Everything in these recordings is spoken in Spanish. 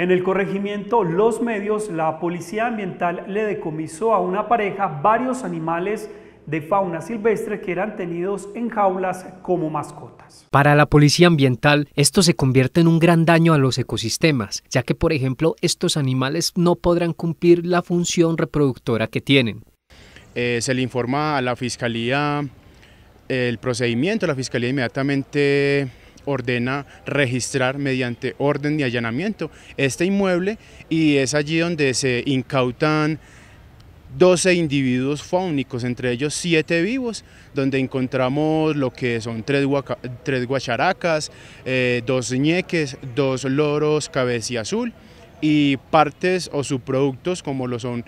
En el corregimiento Los Medios, la policía ambiental le decomisó a una pareja varios animales de fauna silvestre que eran tenidos en jaulas como mascotas. Para la policía ambiental, esto se convierte en un gran daño a los ecosistemas, ya que, por ejemplo, estos animales no podrán cumplir la función reproductora que tienen. Eh, se le informa a la fiscalía el procedimiento, la fiscalía inmediatamente ordena registrar mediante orden de allanamiento este inmueble y es allí donde se incautan 12 individuos faúnicos, entre ellos 7 vivos, donde encontramos lo que son 3, tres guacharacas, 2 eh, ñeques, 2 loros cabeza azul y partes o subproductos como lo son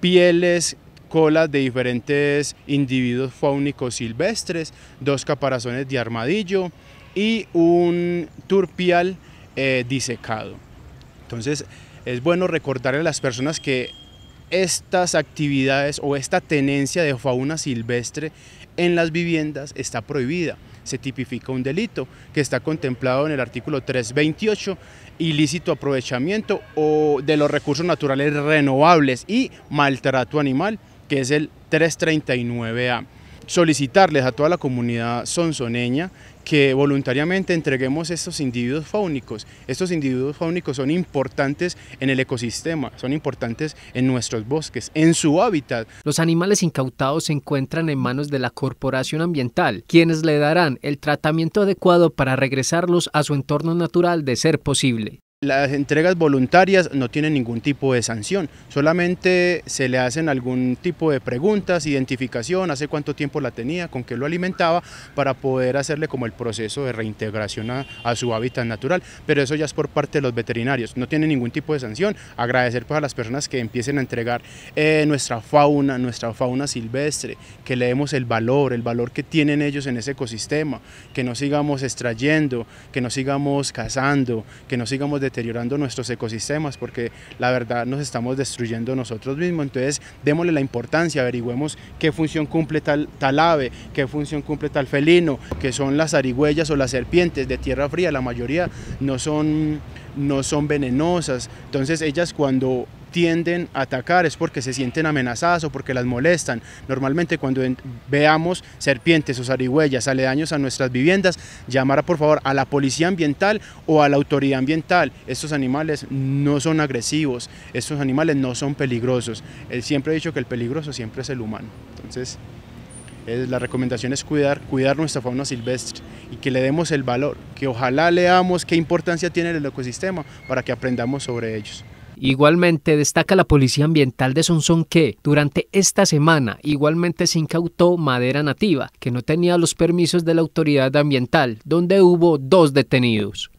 pieles, colas de diferentes individuos faúnicos silvestres, dos caparazones de armadillo, y un turpial eh, disecado. Entonces es bueno recordarle a las personas que estas actividades o esta tenencia de fauna silvestre en las viviendas está prohibida. Se tipifica un delito que está contemplado en el artículo 328, ilícito aprovechamiento o de los recursos naturales renovables y maltrato animal, que es el 339A solicitarles a toda la comunidad sonsoneña que voluntariamente entreguemos estos individuos faúnicos. Estos individuos faúnicos son importantes en el ecosistema, son importantes en nuestros bosques, en su hábitat. Los animales incautados se encuentran en manos de la Corporación Ambiental, quienes le darán el tratamiento adecuado para regresarlos a su entorno natural de ser posible. Las entregas voluntarias no tienen ningún tipo de sanción, solamente se le hacen algún tipo de preguntas, identificación, hace cuánto tiempo la tenía, con qué lo alimentaba, para poder hacerle como el proceso de reintegración a, su hábitat natural. Pero eso ya es por parte de los veterinarios, no tienen ningún tipo de sanción. Agradecer pues, a las personas que empiecen a entregar eh, nuestra fauna, nuestra fauna silvestre, que le demos el valor, el valor que tienen ellos en ese ecosistema, que no sigamos extrayendo, que no sigamos cazando, que no sigamos de deteriorando nuestros ecosistemas porque la verdad nos estamos destruyendo nosotros mismos. Entonces, démosle la importancia, averigüemos qué función cumple tal, ave, qué función cumple tal felino, que son las arigüellas o las serpientes de tierra fría, la mayoría no son, no son venenosas. Entonces, ellas cuando tienden a atacar es porque se sienten amenazadas o porque las molestan. Normalmente cuando veamos serpientes o zarigüeyas aledaños a nuestras viviendas, llamar por favor a la policía ambiental o a la autoridad ambiental. Estos animales no son agresivos, estos animales no son peligrosos. Él siempre ha dicho que el peligroso siempre es el humano. Entonces, eh, la recomendación es cuidar, cuidar nuestra fauna silvestre y que le demos el valor, que ojalá leamos qué importancia tiene el ecosistema para que aprendamos sobre ellos. Igualmente destaca la Policía Ambiental de Sonsón que durante esta semana igualmente se incautó madera nativa que no tenía los permisos de la autoridad ambiental, donde hubo dos detenidos.